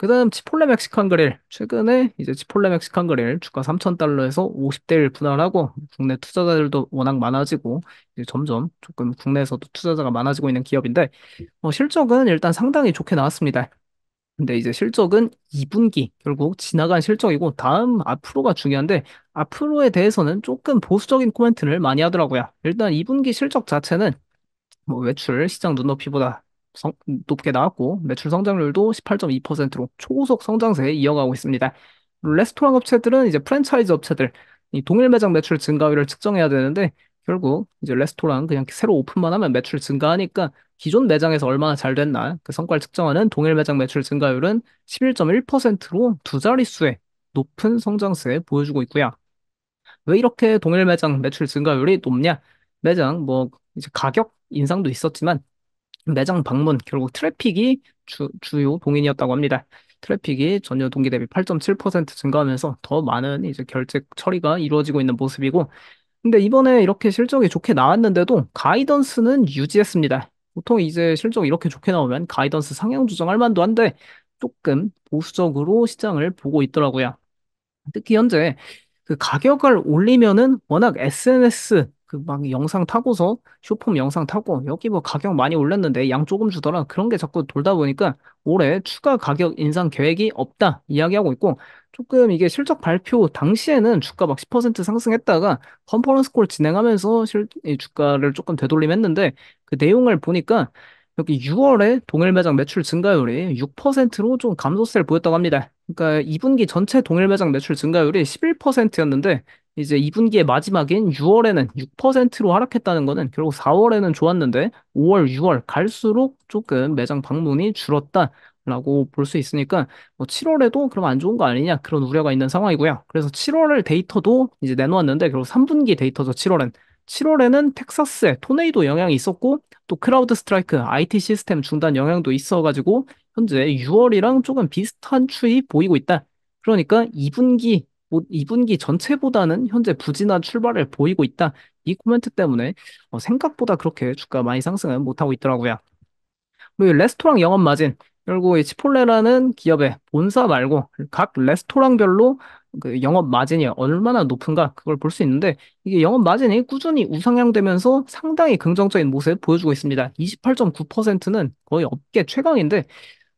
그다음 치폴레 멕시칸 그릴 최근에 이제 치폴레 멕시칸 그릴 주가 3,000달러에서 50대 1 분할하고 국내 투자자들도 워낙 많아지고 이제 점점 조금 국내에서도 투자자가 많아지고 있는 기업인데 어, 실적은 일단 상당히 좋게 나왔습니다. 근데 이제 실적은 2분기 결국 지나간 실적이고 다음 앞으로가 중요한데 앞으로에 대해서는 조금 보수적인 코멘트를 많이 하더라고요. 일단 2분기 실적 자체는 뭐 외출 시장 눈높이보다 성, 높게 나왔고 매출 성장률도 18.2%로 초고속 성장세에 이어가고 있습니다. 레스토랑 업체들은 이제 프랜차이즈 업체들 이 동일 매장 매출 증가율을 측정해야 되는데 결국 이제 레스토랑 그냥 새로 오픈만 하면 매출 증가하니까 기존 매장에서 얼마나 잘 됐나 그 성과를 측정하는 동일 매장 매출 증가율은 11.1%로 두 자릿수의 높은 성장세 보여주고 있고요. 왜 이렇게 동일 매장 매출 증가율이 높냐? 매장 뭐 이제 가격 인상도 있었지만 매장 방문 결국 트래픽이 주, 주요 동인이었다고 합니다. 트래픽이 전년 동기 대비 8.7% 증가하면서 더 많은 이제 결제 처리가 이루어지고 있는 모습이고 근데 이번에 이렇게 실적이 좋게 나왔는데도 가이던스는 유지했습니다. 보통 이제 실적 이렇게 좋게 나오면 가이던스 상향 조정할 만도 한데 조금 보수적으로 시장을 보고 있더라고요. 특히 현재 그 가격을 올리면은 워낙 SNS 그막 영상 타고서 쇼폼 영상 타고 여기 뭐 가격 많이 올렸는데양 조금 주더라 그런 게 자꾸 돌다 보니까 올해 추가 가격 인상 계획이 없다 이야기하고 있고 조금 이게 실적 발표 당시에는 주가 막 10% 상승했다가 컨퍼런스 콜 진행하면서 실, 이 주가를 조금 되돌림했는데 그 내용을 보니까 여기 6월에 동일 매장 매출 증가율이 6%로 좀 감소세를 보였다고 합니다. 그러니까 2분기 전체 동일 매장 매출 증가율이 11%였는데 이제 2분기의 마지막인 6월에는 6%로 하락했다는 거는 결국 4월에는 좋았는데 5월, 6월 갈수록 조금 매장 방문이 줄었다. 라고 볼 수 있으니까 뭐 7월에도 그럼 안 좋은 거 아니냐 그런 우려가 있는 상황이고요. 그래서 7월 을 데이터도 이제 내놓았는데 결국 3분기 데이터죠 7월엔 7월에는 텍사스에 토네이도 영향이 있었고 또 크라우드 스트라이크 IT 시스템 중단 영향도 있어가지고 현재 6월이랑 조금 비슷한 추이 보이고 있다. 그러니까 2분기 2분기 전체보다는 현재 부진한 출발을 보이고 있다. 이 코멘트 때문에 어, 생각보다 그렇게 주가 많이 상승은 못하고 있더라고요. 그리고 레스토랑 영업 마진. 결국 이 치폴레라는 기업의 본사 말고 각 레스토랑별로 그 영업 마진이 얼마나 높은가 그걸 볼 수 있는데 이게 영업 마진이 꾸준히 우상향되면서 상당히 긍정적인 모습 보여주고 있습니다. 28.9%는 거의 업계 최강인데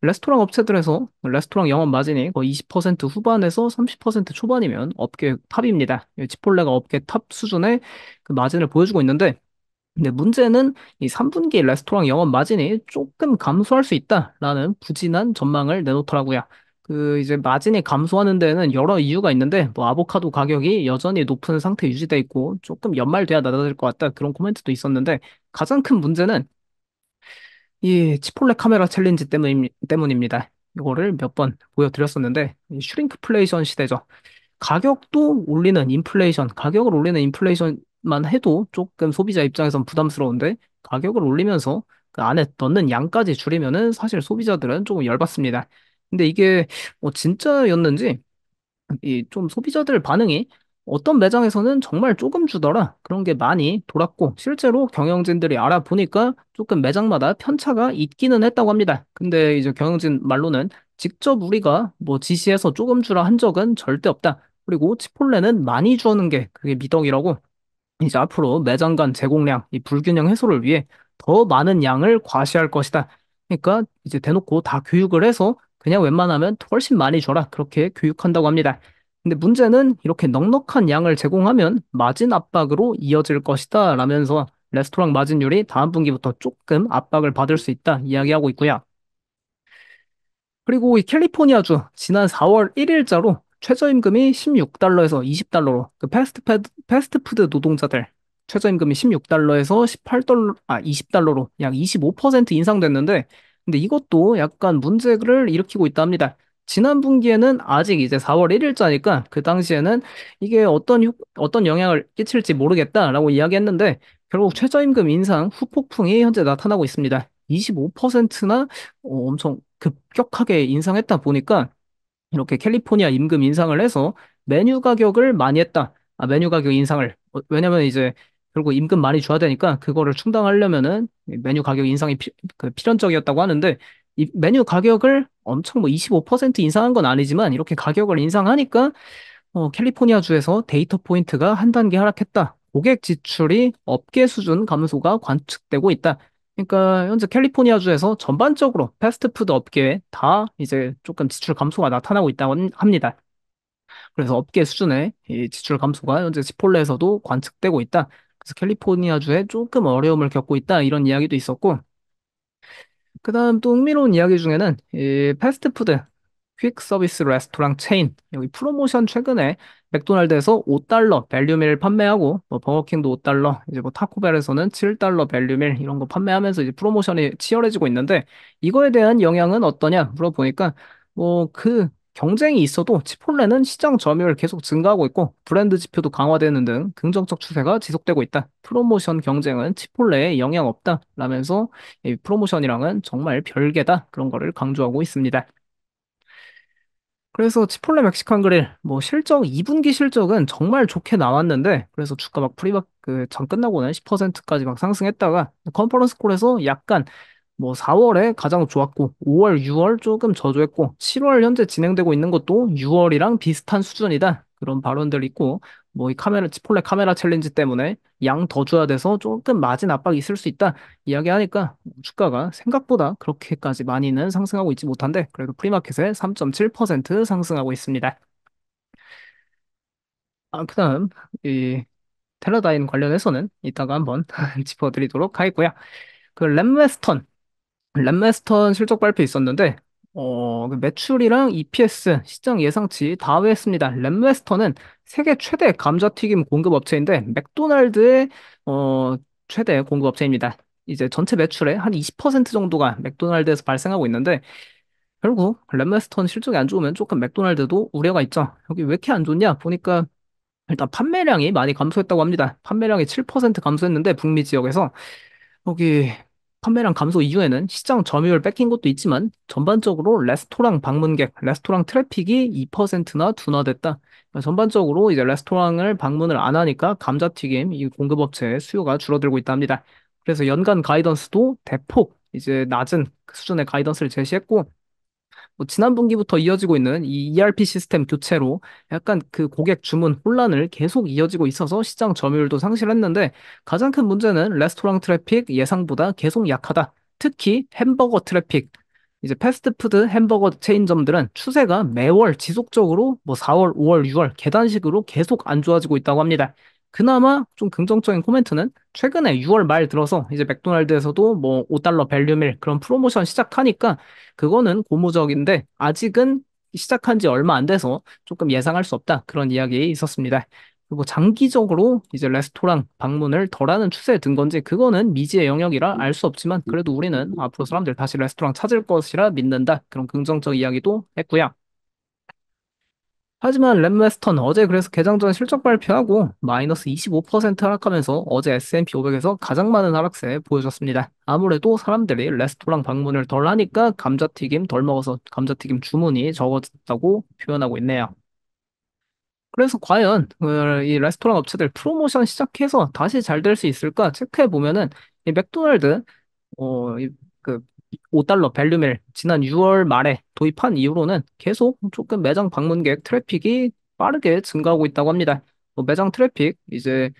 레스토랑 업체들에서 레스토랑 영업 마진이 거의 20% 후반에서 30% 초반이면 업계 탑입니다. 치폴레가 업계 탑 수준의 그 마진을 보여주고 있는데 근데 문제는 이 3분기 레스토랑 영업 마진이 조금 감소할 수 있다라는 부진한 전망을 내놓더라고요. 그 이제 마진이 감소하는 데는 여러 이유가 있는데 뭐 아보카도 가격이 여전히 높은 상태 유지돼 있고 조금 연말 돼야 낮아질 것 같다 그런 코멘트도 있었는데 가장 큰 문제는 이 치폴레 카메라 챌린지 때문, 입니다 이거를 몇 번 보여드렸었는데 슈링크플레이션 시대죠. 가격도 올리는 인플레이션, 가격을 올리는 인플레이션만 해도 조금 소비자 입장에선 부담스러운데 가격을 올리면서 그 안에 넣는 양까지 줄이면은 사실 소비자들은 조금 열받습니다. 근데 이게 뭐 진짜였는지 이 좀 소비자들 반응이 어떤 매장에서는 정말 조금 주더라 그런 게 많이 돌았고 실제로 경영진들이 알아보니까 조금 매장마다 편차가 있기는 했다고 합니다. 근데 이제 경영진 말로는 직접 우리가 뭐 지시해서 조금 주라 한 적은 절대 없다. 그리고 치폴레는 많이 주는 게 그게 미덕이라고 이제 앞으로 매장 간 제공량 이 불균형 해소를 위해 더 많은 양을 과시할 것이다. 그러니까 이제 대놓고 다 교육을 해서 그냥 웬만하면 훨씬 많이 줘라 그렇게 교육한다고 합니다. 근데 문제는 이렇게 넉넉한 양을 제공하면 마진 압박으로 이어질 것이다 라면서 레스토랑 마진율이 다음 분기부터 조금 압박을 받을 수 있다 이야기하고 있고요. 그리고 이 캘리포니아주 지난 4월 1일자로 최저임금이 16달러에서 20달러로 그 패스트푸드, 패스트푸드 노동자들 최저임금이 16달러에서 18달러 아 20달러로 약 25% 인상됐는데 근데 이것도 약간 문제를 일으키고 있다 합니다. 지난 분기에는 아직 이제 4월 1일자니까 그 당시에는 이게 어떤 효, 어떤 영향을 끼칠지 모르겠다라고 이야기했는데 결국 최저임금 인상 후폭풍이 현재 나타나고 있습니다. 25%나 어, 엄청 급격하게 인상했다 보니까 이렇게 캘리포니아 임금 인상을 해서 메뉴 가격을 많이 했다. 아, 메뉴 가격 인상을 어, 왜냐면 이제 결국 임금 많이 줘야 되니까 그거를 충당하려면은 메뉴 가격 인상이 피, 그 필연적이었다고 하는데 이 메뉴 가격을 엄청 뭐 25% 인상한 건 아니지만 이렇게 가격을 인상하니까 어, 캘리포니아 주에서 데이터 포인트가 한 단계 하락했다. 고객 지출이 업계 수준 감소가 관측되고 있다. 그러니까 현재 캘리포니아 주에서 전반적으로 패스트푸드 업계에 다 이제 조금 지출 감소가 나타나고 있다고 합니다. 그래서 업계 수준의 지출 감소가 현재 지폴레에서도 관측되고 있다. 그래서 캘리포니아 주에 조금 어려움을 겪고 있다 이런 이야기도 있었고 그다음 또 흥미로운 이야기 중에는 이 패스트푸드 퀵 서비스 레스토랑 체인 여기 프로모션 최근에 맥도날드에서 5달러 밸류밀 판매하고 뭐 버거킹도 5달러 이제 뭐 타코벨에서는 7달러 밸류밀 이런 거 판매하면서 이제 프로모션이 치열해지고 있는데 이거에 대한 영향은 어떠냐 물어보니까 뭐그 경쟁이 있어도 치폴레는 시장 점유율 계속 증가하고 있고 브랜드 지표도 강화되는 등 긍정적 추세가 지속되고 있다. 프로모션 경쟁은 치폴레에 영향 없다. 라면서 프로모션이랑은 정말 별개다. 그런 거를 강조하고 있습니다. 그래서 치폴레 멕시칸 그릴 뭐 실적 2분기 실적은 정말 좋게 나왔는데 그래서 주가 막 프리박 그전 끝나고는 10%까지 막 상승했다가 컨퍼런스 콜에서 약간 뭐 4월에 가장 좋았고 5월, 6월 조금 저조했고 7월 현재 진행되고 있는 것도 6월이랑 비슷한 수준이다. 그런 발언들 있고 뭐 이 카메라 치폴레 카메라 챌린지 때문에 양 더 줘야 돼서 조금 마진 압박이 있을 수 있다 이야기하니까 주가가 생각보다 그렇게까지 많이는 상승하고 있지 못한데 그래도 프리마켓에 3.7% 상승하고 있습니다. 아, 그다음 이 테라다인 관련해서는 이따가 한번 짚어드리도록 하겠고요. 그 램웨스턴 랩메스턴 실적 발표 있었는데 어, 그 매출이랑 EPS, 시장 예상치 다 외했습니다. 랩메스턴은 세계 최대 감자튀김 공급업체인데 맥도날드의 어, 최대 공급업체입니다. 이제 전체 매출의 한 20% 정도가 맥도날드에서 발생하고 있는데 결국 랩메스턴 실적이 안 좋으면 조금 맥도날드도 우려가 있죠. 여기 왜 이렇게 안 좋냐 보니까 일단 판매량이 많이 감소했다고 합니다. 판매량이 7% 감소했는데 북미 지역에서 여기 판매량 감소 이후에는 시장 점유율 뺏긴 것도 있지만 전반적으로 레스토랑 방문객, 레스토랑 트래픽이 2%나 둔화됐다. 그러니까 전반적으로 이제 레스토랑을 방문을 안 하니까 감자튀김 이 공급업체의 수요가 줄어들고 있답니다 그래서 연간 가이던스도 대폭 이제 낮은 수준의 가이던스를 제시했고 뭐 지난 분기부터 이어지고 있는 이 ERP 시스템 교체로 약간 그 고객 주문 혼란을 계속 이어지고 있어서 시장 점유율도 상실했는데 가장 큰 문제는 레스토랑 트래픽 예상보다 계속 약하다. 특히 햄버거 트래픽. 이제 패스트푸드 햄버거 체인점들은 추세가 매월 지속적으로 뭐 4월, 5월, 6월 계단식으로 계속 안 좋아지고 있다고 합니다. 그나마 좀 긍정적인 코멘트는 최근에 6월 말 들어서 이제 맥도날드에서도 뭐 5달러 밸류밀 그런 프로모션 시작하니까 그거는 고무적인데 아직은 시작한 지 얼마 안 돼서 조금 예상할 수 없다 그런 이야기 있었습니다. 그리고 장기적으로 이제 레스토랑 방문을 덜하는 추세에 든 건지 그거는 미지의 영역이라 알 수 없지만 그래도 우리는 앞으로 사람들 다시 레스토랑 찾을 것이라 믿는다 그런 긍정적 이야기도 했고요. 하지만 랩레스턴 어제 그래서 개장 전 실적 발표하고 마이너스 25% 하락하면서 어제 S&P 500에서 가장 많은 하락세 보여줬습니다. 아무래도 사람들이 레스토랑 방문을 덜 하니까 감자튀김 덜 먹어서 감자튀김 주문이 적어졌다고 표현하고 있네요. 그래서 과연 그 이 레스토랑 업체들 프로모션 시작해서 다시 잘 될 수 있을까 체크해 보면은 이 맥도날드 어, 이, 그 5달러 밸류밀 지난 6월 말에 도입한 이후로는 계속 조금 매장 방문객 트래픽이 빠르게 증가하고 있다고 합니다. 뭐 매장 트래픽 이제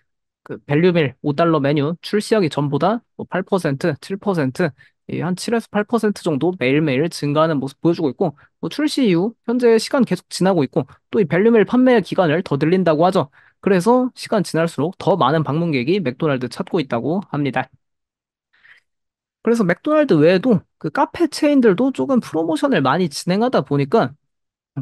그 밸류밀 5달러 메뉴 출시하기 전보다 뭐 8%, 7%, 예, 한 7에서 8% 정도 매일매일 증가하는 모습 보여주고 있고 뭐 출시 이후 현재 시간 계속 지나고 있고 또 이 밸류밀 판매 기간을 더 늘린다고 하죠. 그래서 시간 지날수록 더 많은 방문객이 맥도날드 찾고 있다고 합니다. 그래서 맥도날드 외에도 그 카페 체인들도 조금 프로모션을 많이 진행하다 보니까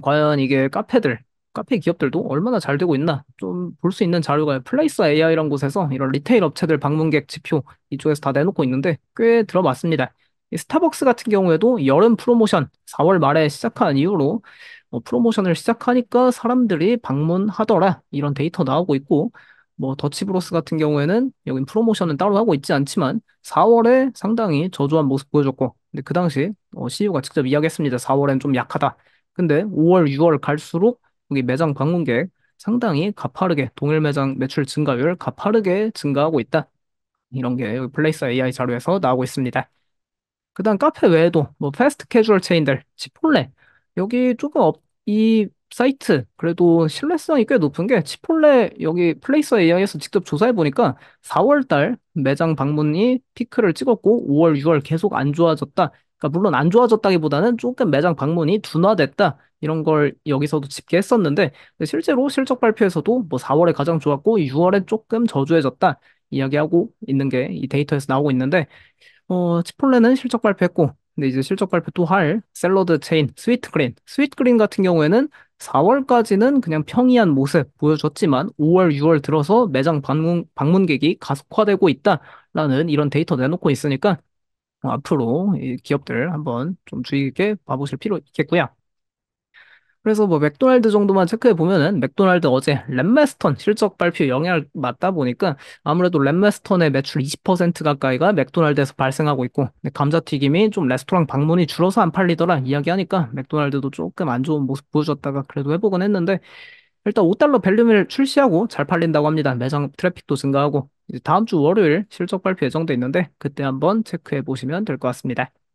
과연 이게 카페들, 카페 기업들도 얼마나 잘 되고 있나 좀 볼 수 있는 자료가 플레이스 AI라는 곳에서 이런 리테일 업체들 방문객 지표 이쪽에서 다 내놓고 있는데 꽤들어봤습니다 스타벅스 같은 경우에도 여름 프로모션 4월 말에 시작한 이후로 뭐 프로모션을 시작하니까 사람들이 방문하더라 이런 데이터 나오고 있고 뭐 더치브로스 같은 경우에는 여긴 프로모션은 따로 하고 있지 않지만 4월에 상당히 저조한 모습 보여줬고 근데 그 당시 어, CEO가 직접 이야기했습니다. 4월엔 좀 약하다. 근데 5월, 6월 갈수록 여기 매장 방문객 상당히 가파르게 동일 매장 매출 증가율 가파르게 증가하고 있다. 이런 게 여기 플레이스 AI 자료에서 나오고 있습니다. 그다음 카페 외에도 뭐 패스트 캐주얼 체인들, 치폴레 여기 조금 이 사이트 그래도 신뢰성이 꽤 높은 게 치폴레 여기 플레이서 AI에서 직접 조사해 보니까 4월 달 매장 방문이 피크를 찍었고 5월, 6월 계속 안 좋아졌다. 그러니까 물론 안 좋아졌다기보다는 조금 매장 방문이 둔화됐다. 이런 걸 여기서도 집계했었는데 실제로 실적 발표에서도 뭐 4월에 가장 좋았고 6월에 조금 저조해졌다 이야기하고 있는 게 이 데이터에서 나오고 있는데 어, 치폴레는 실적 발표했고 근데 이제 실적 발표 또 할 샐러드 체인 스위트 그린 스위트 그린 같은 경우에는 4월까지는 그냥 평이한 모습 보여줬지만 5월, 6월 들어서 매장 방문, 방문객이 가속화되고 있다라는 이런 데이터 내놓고 있으니까 앞으로 이 기업들 한번 좀 주의 깊게 봐보실 필요 있겠고요. 그래서 뭐 맥도날드 정도만 체크해 보면은 맥도날드 어제 랩메스턴 실적 발표 영향을 받다 보니까 아무래도 랩메스턴의 매출 20% 가까이가 맥도날드에서 발생하고 있고 감자튀김이 좀 레스토랑 방문이 줄어서 안 팔리더라 이야기하니까 맥도날드도 조금 안 좋은 모습 보여줬다가 그래도 회복은 했는데 일단 5달러 밸류밀 출시하고 잘 팔린다고 합니다. 매장 트래픽도 증가하고 다음 주 월요일 실적 발표 예정돼 있는데 그때 한번 체크해 보시면 될 것 같습니다.